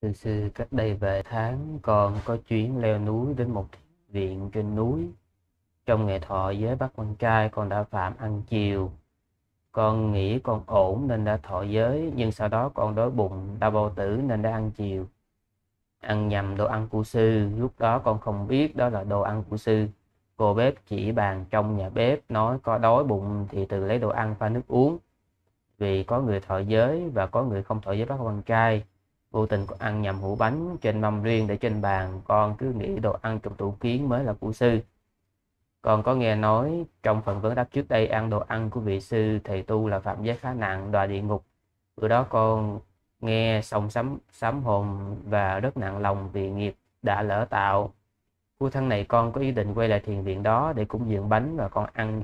Từ xưa cách đây vài tháng còn có chuyến leo núi đến một viện trên núi. Trong ngày thọ giới bắt con trai con đã phạm ăn chiều. Con nghĩ con ổn nên đã thọ giới nhưng sau đó con đói bụng đau bao tử nên đã ăn chiều. Ăn nhầm đồ ăn của sư, lúc đó con không biết đó là đồ ăn của sư. Cô bếp chỉ bàn trong nhà bếp nói có đói bụng thì tự lấy đồ ăn pha nước uống. Vì có người thọ giới và có người không thọ giới bắt con trai vô tình con ăn nhầm hũ bánh trên mâm riêng để trên bàn con cứ nghĩ đồ ăn trong tủ kiến mới là của sư còn có nghe nói trong phần vấn đáp trước đây ăn đồ ăn của vị sư thầy tu là phạm giới khá nặng đọa địa ngục bữa đó con nghe xong sám sám hồn và rất nặng lòng vì nghiệp đã lỡ tạo cuối tháng này con có ý định quay lại thiền viện đó để cúng dường bánh và con ăn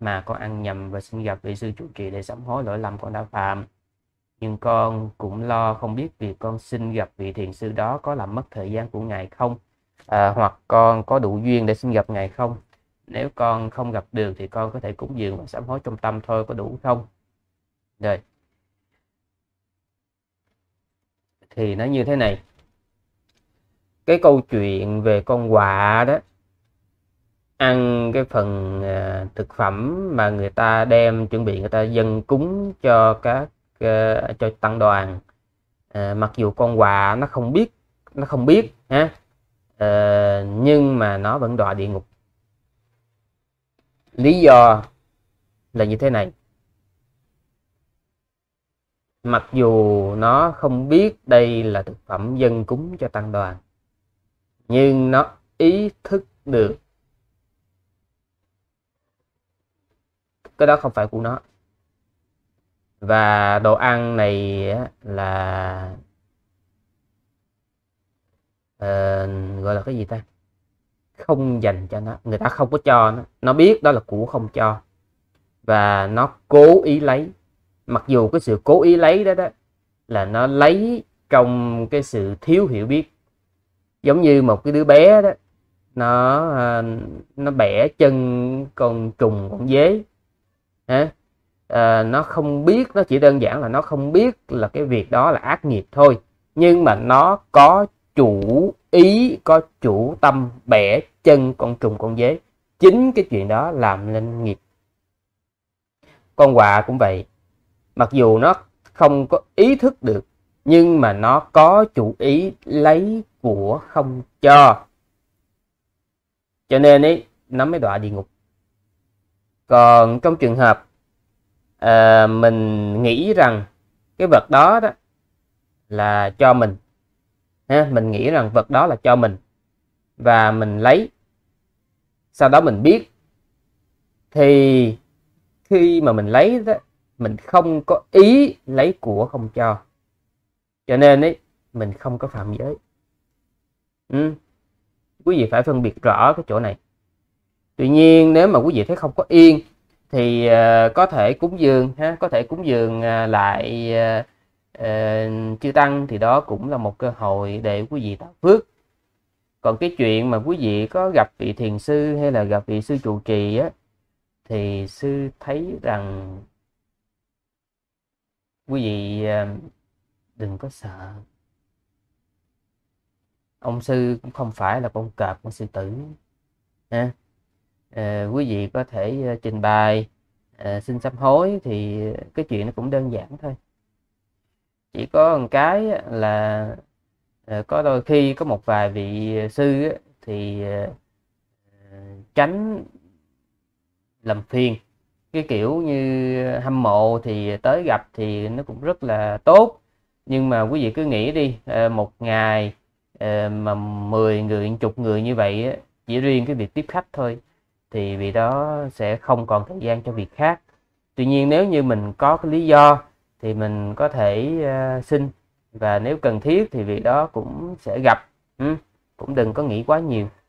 mà con ăn nhầm và xin gặp vị sư chủ trì để sám hối lỗi lầm con đã phạm nhưng con cũng lo không biết việc con xin gặp vị thiền sư đó có làm mất thời gian của ngài không à, hoặc con có đủ duyên để xin gặp ngài không nếu con không gặp được thì con có thể cúng dường và sám hối trong tâm thôi có đủ không rồi thì nó như thế này cái câu chuyện về con quạ đó ăn cái phần à, thực phẩm mà người ta đem chuẩn bị người ta dân cúng cho các Ờ, cho tăng đoàn uh, mặc dù con quà nó không biết nó không biết ha uh, nhưng mà nó vẫn đọa địa ngục lý do là như thế này mặc dù nó không biết đây là thực phẩm dân cúng cho tăng đoàn nhưng nó ý thức được cái đó không phải của nó và đồ ăn này là uh, gọi là cái gì ta không dành cho nó người ta không có cho nó nó biết đó là của không cho và nó cố ý lấy mặc dù cái sự cố ý lấy đó đó là nó lấy trong cái sự thiếu hiểu biết giống như một cái đứa bé đó nó ờ, nó bẻ chân con trùng con dế hả Ờ, nó không biết nó chỉ đơn giản là nó không biết là cái việc đó là ác nghiệp thôi nhưng mà nó có chủ ý có chủ tâm bẻ chân con trùng con dế chính cái chuyện đó làm nên nghiệp con quạ cũng vậy mặc dù nó không có ý thức được nhưng mà nó có chủ ý lấy của không cho cho nên ấy nó mới đọa địa ngục còn trong trường hợp uh, mình nghĩ rằng cái vật đó đó là cho mình ha, mình nghĩ rằng vật đó là cho mình và mình lấy sau đó mình biết thì khi mà mình lấy đó, mình không có ý lấy của không cho cho nên ấy mình không có phạm giới ừ. quý vị phải phân biệt rõ cái chỗ này tuy nhiên nếu mà quý vị thấy không có yên thì ờ, có thể cúng dường ha có thể cúng dường à, lại uh, chư tăng thì đó cũng là một cơ hội để quý vị tạo phước còn cái chuyện mà quý vị có gặp vị thiền sư hay là gặp vị sư trụ trì á thì sư thấy rằng quý vị đừng có sợ ông sư cũng không phải là con cọp con sư tử ha à, quý vị có thể ờ, trình bày à, xin sám hối thì cái chuyện nó cũng đơn giản thôi chỉ có một cái là à, có đôi khi có một vài vị sư thì à, tránh làm phiền cái kiểu như hâm mộ thì tới gặp thì nó cũng rất là tốt nhưng mà quý vị cứ nghĩ đi một ngày mà 10 người chục người như vậy chỉ riêng cái việc tiếp khách thôi thì vì đó sẽ không còn thời gian cho việc khác tuy nhiên nếu như mình có cái lý do thì mình có thể uh, xin và nếu cần thiết thì việc đó cũng sẽ gặp ừ. cũng đừng có nghĩ quá nhiều